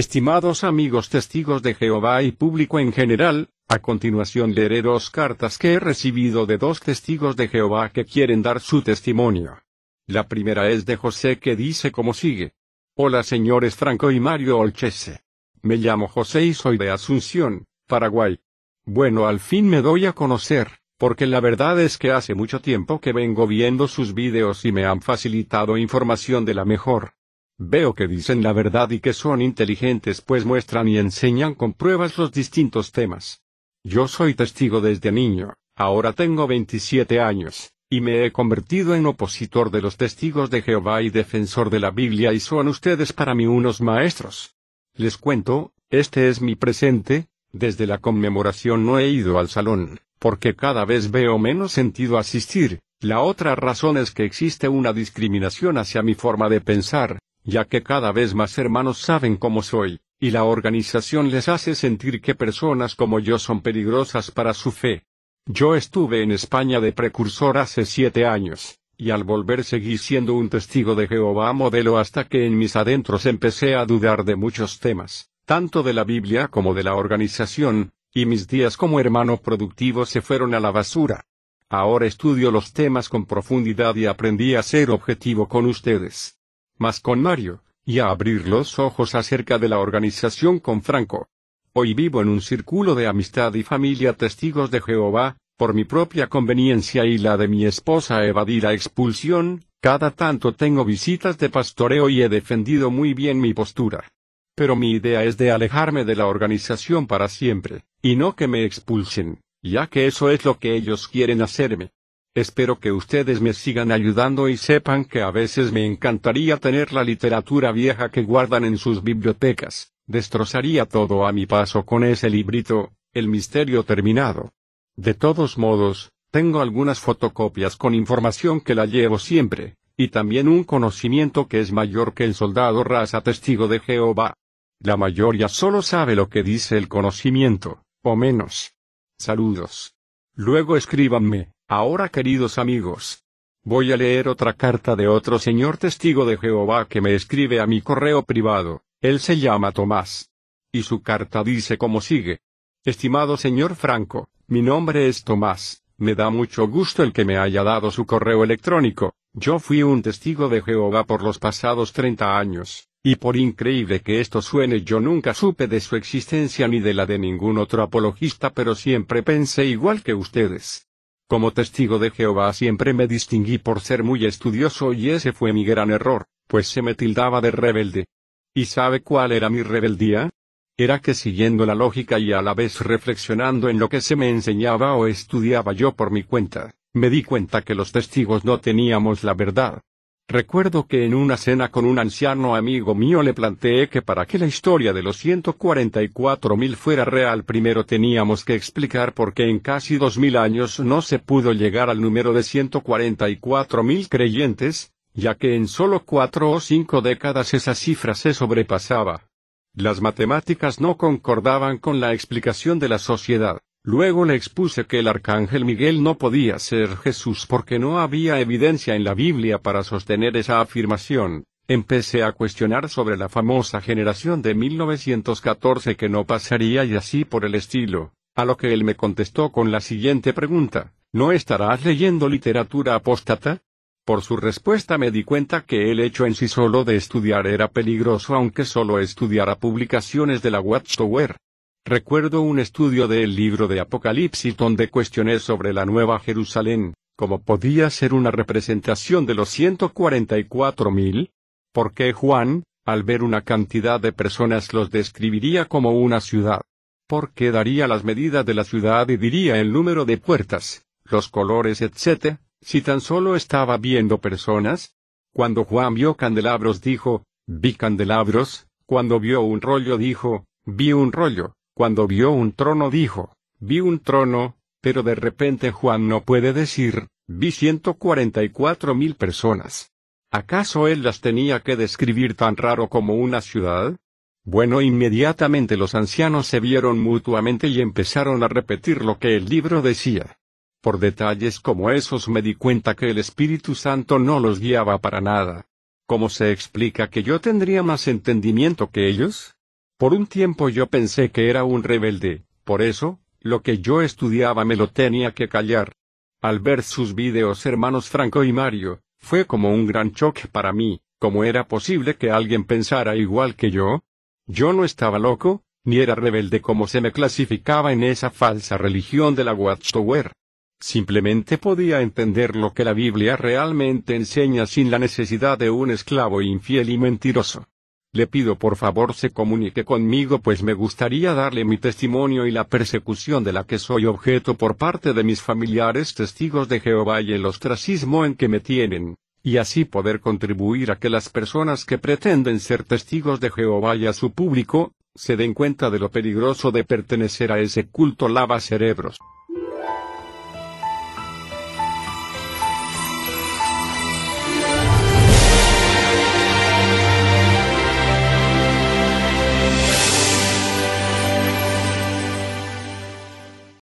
Estimados amigos testigos de Jehová y público en general, a continuación leeré dos cartas que he recibido de dos testigos de Jehová que quieren dar su testimonio. La primera es de José que dice como sigue. Hola señores Franco y Mario Olchese. Me llamo José y soy de Asunción, Paraguay. Bueno, al fin me doy a conocer, porque la verdad es que hace mucho tiempo que vengo viendo sus vídeos y me han facilitado información de la mejor. Veo que dicen la verdad y que son inteligentes pues muestran y enseñan con pruebas los distintos temas. Yo soy testigo desde niño, ahora tengo 27 años, y me he convertido en opositor de los testigos de Jehová y defensor de la Biblia y son ustedes para mí unos maestros. Les cuento, este es mi presente, desde la conmemoración no he ido al salón, porque cada vez veo menos sentido asistir, la otra razón es que existe una discriminación hacia mi forma de pensar, ya que cada vez más hermanos saben cómo soy, y la organización les hace sentir que personas como yo son peligrosas para su fe. Yo estuve en España de precursor hace siete años, y al volver seguí siendo un testigo de Jehová modelo hasta que en mis adentros empecé a dudar de muchos temas, tanto de la Biblia como de la organización, y mis días como hermano productivo se fueron a la basura. Ahora estudio los temas con profundidad y aprendí a ser objetivo con ustedes más con Mario, y a abrir los ojos acerca de la organización con Franco. Hoy vivo en un círculo de amistad y familia testigos de Jehová, por mi propia conveniencia y la de mi esposa evadí la expulsión, cada tanto tengo visitas de pastoreo y he defendido muy bien mi postura. Pero mi idea es de alejarme de la organización para siempre, y no que me expulsen, ya que eso es lo que ellos quieren hacerme. Espero que ustedes me sigan ayudando y sepan que a veces me encantaría tener la literatura vieja que guardan en sus bibliotecas. Destrozaría todo a mi paso con ese librito, El misterio terminado. De todos modos, tengo algunas fotocopias con información que la llevo siempre, y también un conocimiento que es mayor que el soldado raza testigo de Jehová. La mayoría solo sabe lo que dice el conocimiento, o menos. Saludos. Luego escríbanme. Ahora queridos amigos, voy a leer otra carta de otro señor testigo de Jehová que me escribe a mi correo privado, él se llama Tomás. Y su carta dice como sigue. Estimado señor Franco, mi nombre es Tomás, me da mucho gusto el que me haya dado su correo electrónico, yo fui un testigo de Jehová por los pasados treinta años, y por increíble que esto suene yo nunca supe de su existencia ni de la de ningún otro apologista pero siempre pensé igual que ustedes. Como testigo de Jehová siempre me distinguí por ser muy estudioso y ese fue mi gran error, pues se me tildaba de rebelde. ¿Y sabe cuál era mi rebeldía? Era que siguiendo la lógica y a la vez reflexionando en lo que se me enseñaba o estudiaba yo por mi cuenta, me di cuenta que los testigos no teníamos la verdad, Recuerdo que en una cena con un anciano amigo mío le planteé que para que la historia de los 144.000 fuera real primero teníamos que explicar por qué en casi 2.000 años no se pudo llegar al número de 144.000 creyentes, ya que en solo cuatro o cinco décadas esa cifra se sobrepasaba. Las matemáticas no concordaban con la explicación de la sociedad. Luego le expuse que el arcángel Miguel no podía ser Jesús porque no había evidencia en la Biblia para sostener esa afirmación. Empecé a cuestionar sobre la famosa generación de 1914 que no pasaría y así por el estilo, a lo que él me contestó con la siguiente pregunta, ¿no estarás leyendo literatura apóstata? Por su respuesta me di cuenta que el hecho en sí solo de estudiar era peligroso aunque solo estudiara publicaciones de la Watchtower, Recuerdo un estudio del libro de Apocalipsis donde cuestioné sobre la Nueva Jerusalén, cómo podía ser una representación de los 144.000. ¿Por qué Juan, al ver una cantidad de personas, los describiría como una ciudad? ¿Por qué daría las medidas de la ciudad y diría el número de puertas, los colores, etc., si tan solo estaba viendo personas? Cuando Juan vio candelabros dijo, vi candelabros, cuando vio un rollo dijo, vi un rollo, cuando vio un trono dijo, vi un trono, pero de repente Juan no puede decir, vi cuatro mil personas. ¿Acaso él las tenía que describir tan raro como una ciudad? Bueno, inmediatamente los ancianos se vieron mutuamente y empezaron a repetir lo que el libro decía. Por detalles como esos me di cuenta que el Espíritu Santo no los guiaba para nada. ¿Cómo se explica que yo tendría más entendimiento que ellos? Por un tiempo yo pensé que era un rebelde, por eso, lo que yo estudiaba me lo tenía que callar. Al ver sus vídeos hermanos Franco y Mario, fue como un gran choque para mí, ¿cómo era posible que alguien pensara igual que yo? Yo no estaba loco, ni era rebelde como se me clasificaba en esa falsa religión de la Watchtower. Simplemente podía entender lo que la Biblia realmente enseña sin la necesidad de un esclavo infiel y mentiroso. Le pido por favor se comunique conmigo pues me gustaría darle mi testimonio y la persecución de la que soy objeto por parte de mis familiares testigos de Jehová y el ostracismo en que me tienen, y así poder contribuir a que las personas que pretenden ser testigos de Jehová y a su público, se den cuenta de lo peligroso de pertenecer a ese culto lava cerebros.